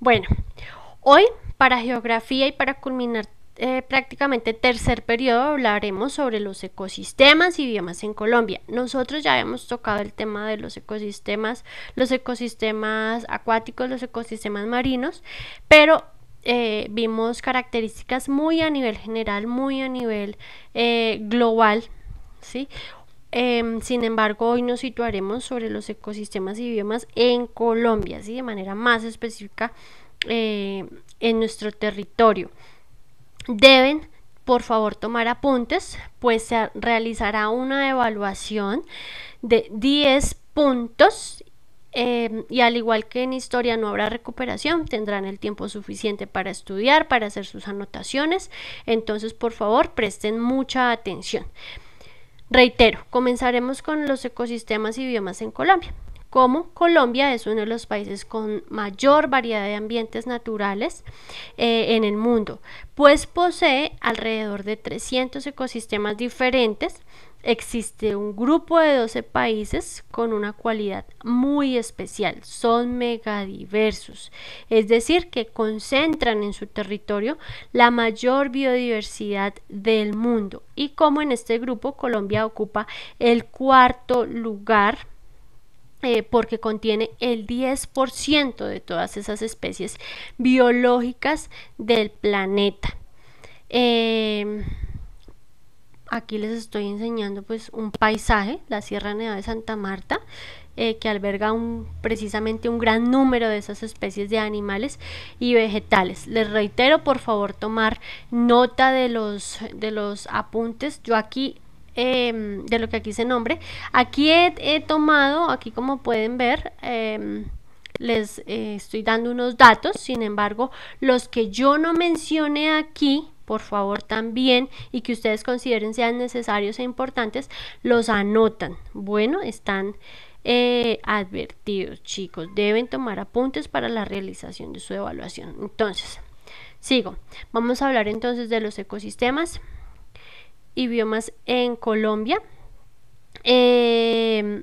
Bueno, hoy para geografía y para culminar eh, prácticamente tercer periodo hablaremos sobre los ecosistemas y biomas en Colombia. Nosotros ya hemos tocado el tema de los ecosistemas, los ecosistemas acuáticos, los ecosistemas marinos, pero eh, vimos características muy a nivel general, muy a nivel eh, global. ¿sí? Em, sin embargo, hoy nos situaremos sobre los ecosistemas y biomas en Colombia, así de manera más específica eh, en nuestro territorio. Deben, por favor, tomar apuntes, pues se realizará una evaluación de 10 puntos em, y al igual que en historia no habrá recuperación, tendrán el tiempo suficiente para estudiar, para hacer sus anotaciones. Entonces, por favor, presten mucha atención. Reitero, comenzaremos con los ecosistemas y biomas en Colombia. Como Colombia es uno de los países con mayor variedad de ambientes naturales eh, en el mundo, pues posee alrededor de 300 ecosistemas diferentes existe un grupo de 12 países con una cualidad muy especial, son megadiversos, es decir, que concentran en su territorio la mayor biodiversidad del mundo. Y como en este grupo Colombia ocupa el cuarto lugar eh, porque contiene el 10% de todas esas especies biológicas del planeta. Em, aquí les estoy enseñando pues un paisaje, la Sierra Nevada de Santa Marta, eh, que alberga un, precisamente un gran número de esas especies de animales y vegetales. Les reitero por favor tomar nota de los, de los apuntes. Yo aquí em, de lo que aquí se nombre. Aquí he, tomado, aquí como pueden ver, em, les eh, estoy dando unos datos, sin embargo, los que yo no mencioné aquí, por favor también y que ustedes consideren sean necesarios e importantes, los anotan. Bueno, están eh, advertidos, chicos. Deben tomar apuntes para la realización de su evaluación. Entonces, sigo. Vamos a hablar entonces de los ecosistemas y biomas en Colombia. Eh,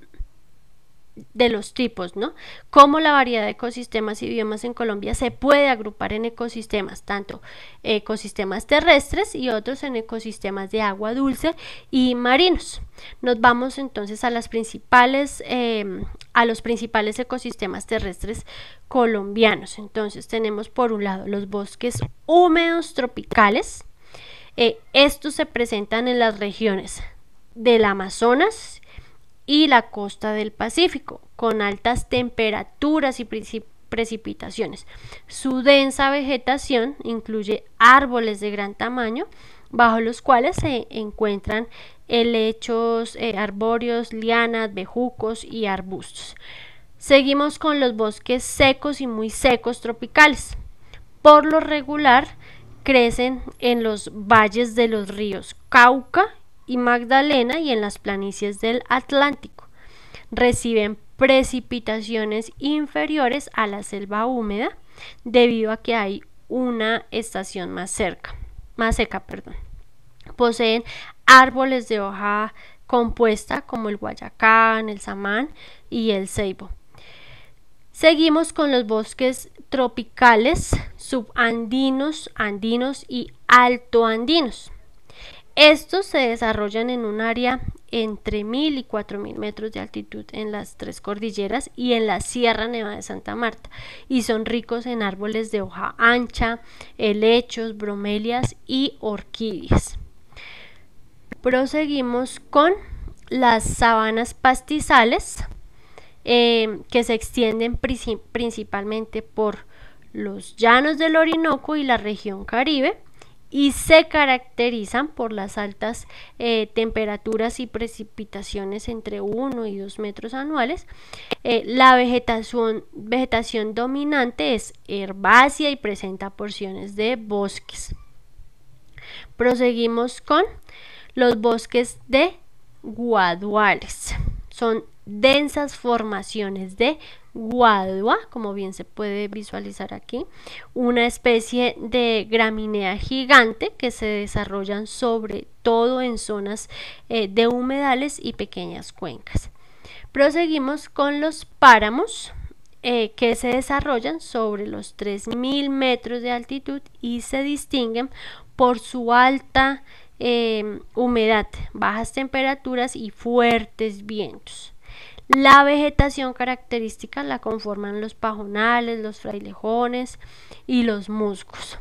de los tipos, ¿no? Cómo la variedad de ecosistemas y biomas en Colombia se puede agrupar en ecosistemas, tanto ecosistemas terrestres y otros en ecosistemas de agua dulce y marinos. Nos vamos entonces a las principales, em, a los principales ecosistemas terrestres colombianos. Entonces tenemos por un lado los bosques húmedos tropicales. Eh, estos se presentan en las regiones del Amazonas y la costa del Pacífico, con altas temperaturas y precipitaciones. Su densa vegetación incluye árboles de gran tamaño, bajo los cuales se encuentran helechos, eh, arbóreos, lianas, bejucos y arbustos. Seguimos con los bosques secos y muy secos tropicales. Por lo regular, crecen en los valles de los ríos Cauca y Magdalena y en las planicies del Atlántico. Reciben precipitaciones inferiores a la selva húmeda debido a que hay una estación más cerca, más seca, perdón. Poseen árboles de hoja compuesta como el guayacán, el samán y el ceibo. Seguimos con los bosques tropicales, subandinos, andinos y altoandinos. Estos se desarrollan en un área entre 1.000 y 4.000 metros de altitud en las tres cordilleras y en la Sierra Nevada de Santa Marta y son ricos en árboles de hoja ancha, helechos, bromelias y orquídeas. Proseguimos con las sabanas pastizales eh, que se extienden principalmente por los llanos del Orinoco y la región Caribe y se caracterizan por las altas eh, temperaturas y precipitaciones entre 1 y 2 metros anuales. Eh, la vegetación, vegetación dominante es herbácea y presenta porciones de bosques. Proseguimos con los bosques de guaduales. Son densas formaciones de guadua, como bien se puede visualizar aquí, una especie de graminea gigante que se desarrollan sobre todo en zonas eh, de humedales y pequeñas cuencas. Proseguimos con los páramos. Eh, que se desarrollan sobre los 3.000 metros de altitud y se distinguen por su alta Em, humedad, bajas temperaturas y fuertes vientos. La vegetación característica la conforman los pajonales, los frailejones y los musgos.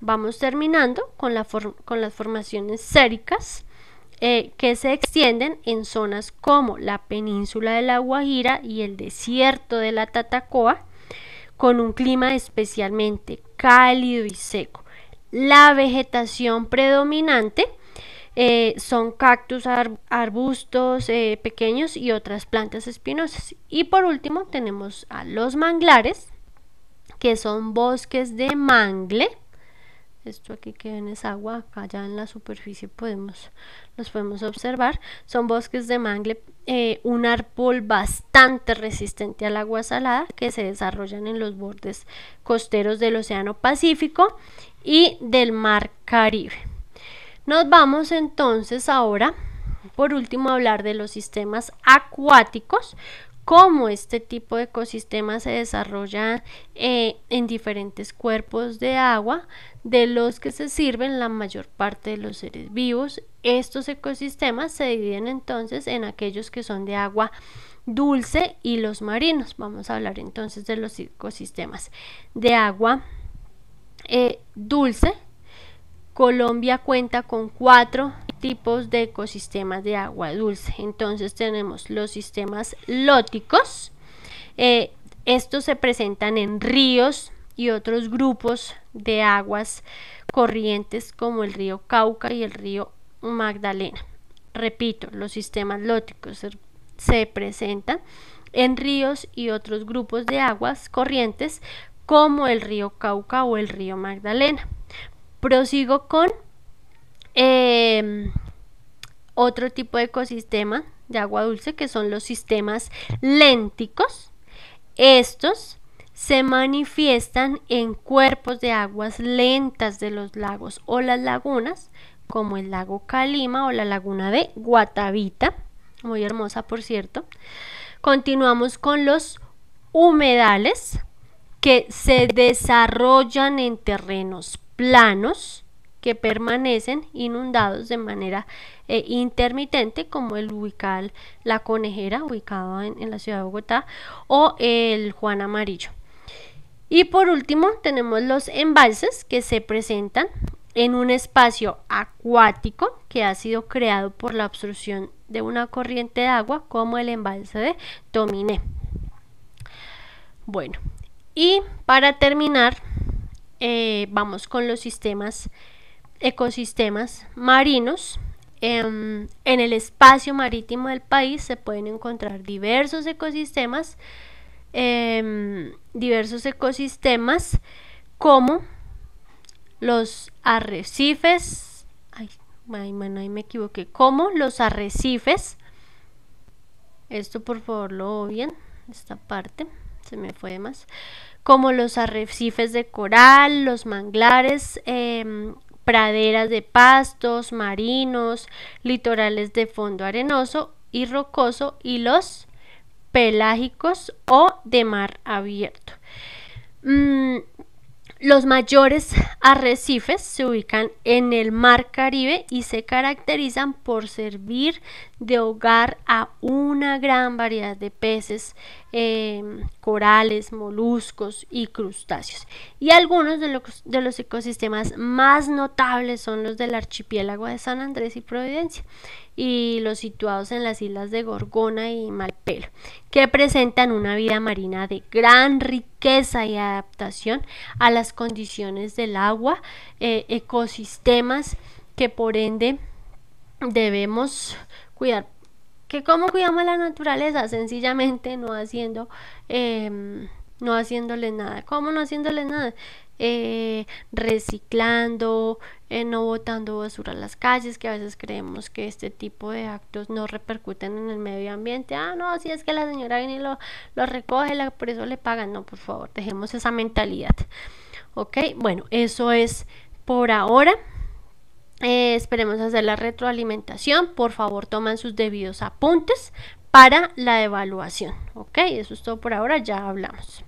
Vamos terminando con, la con las formaciones séricas eh, que se extienden en zonas como la península de la Guajira y el desierto de la Tatacoa, con un clima especialmente cálido y seco. La vegetación predominante eh, son cactus, arbustos eh, pequeños y otras plantas espinosas. Y por último tenemos a los manglares, que son bosques de mangle esto aquí que ven es agua, acá en la superficie podemos, los podemos observar, son bosques de mangle, eh, un árbol bastante resistente al agua salada que se desarrollan en los bordes costeros del Océano Pacífico y del Mar Caribe. Nos vamos entonces ahora, por último, a hablar de los sistemas acuáticos, cómo este tipo de ecosistema se desarrolla eh, en diferentes cuerpos de agua de los que se sirven la mayor parte de los seres vivos. Estos ecosistemas se dividen entonces en aquellos que son de agua dulce y los marinos. Vamos a hablar entonces de los ecosistemas de agua eh, dulce. Colombia cuenta con cuatro tipos de ecosistemas de agua dulce. Entonces tenemos los sistemas lóticos. Eh, estos se presentan en ríos y otros grupos de aguas corrientes como el río Cauca y el río Magdalena. Repito, los sistemas lóticos se presentan en ríos y otros grupos de aguas corrientes como el río Cauca o el río Magdalena. Prosigo con Em, otro tipo de ecosistema de agua dulce que son los sistemas lénticos. Estos se manifiestan en cuerpos de aguas lentas de los lagos o las lagunas, como el lago Calima o la laguna de Guatavita, muy hermosa por cierto. Continuamos con los humedales que se desarrollan en terrenos planos que permanecen inundados de manera eh, intermitente, como el ubical La Conejera, ubicado en, la ciudad de Bogotá, o el Juan Amarillo. Y por último, tenemos los embalses que se presentan en un espacio acuático que ha sido creado por la absorción de una corriente de agua como el embalse de Tominé. Bueno, y para terminar, eh, vamos con los sistemas ecosistemas marinos. Em, en el espacio marítimo del país se pueden encontrar diversos ecosistemas, em, diversos ecosistemas como los arrecifes, ay, me equivoqué, como los arrecifes, esto por favor lo bien, esta parte, se me fue de más, como los arrecifes de coral, los manglares, em, praderas de pastos marinos, litorales de fondo arenoso y rocoso y los pelágicos o de mar abierto. Mm, los mayores arrecifes se ubican en el mar Caribe y se caracterizan por servir de hogar a una gran variedad de peces, em, corales, moluscos y crustáceos. Y algunos de los, ecosistemas más notables son los del archipiélago de San Andrés y Providencia y los situados en las islas de Gorgona y Malpelo, que presentan una vida marina de gran riqueza y adaptación a las condiciones del agua, eh, ecosistemas que por ende debemos cuidar. ¿Que ¿Cómo cuidamos la naturaleza? Sencillamente no haciendo... Em, no haciéndole nada. ¿Cómo no haciéndole nada? Eh, reciclando, eh, no botando basura a las calles, que a veces creemos que este tipo de actos no repercuten en el medio ambiente. Ah, no, si es que la señora viene y lo, lo recoge, la, por eso le pagan. No, por favor, dejemos esa mentalidad. Ok, bueno, eso es por ahora. Eh, esperemos hacer la retroalimentación. Por favor, toman sus debidos apuntes para la evaluación. Ok, eso es todo por ahora. Ya hablamos.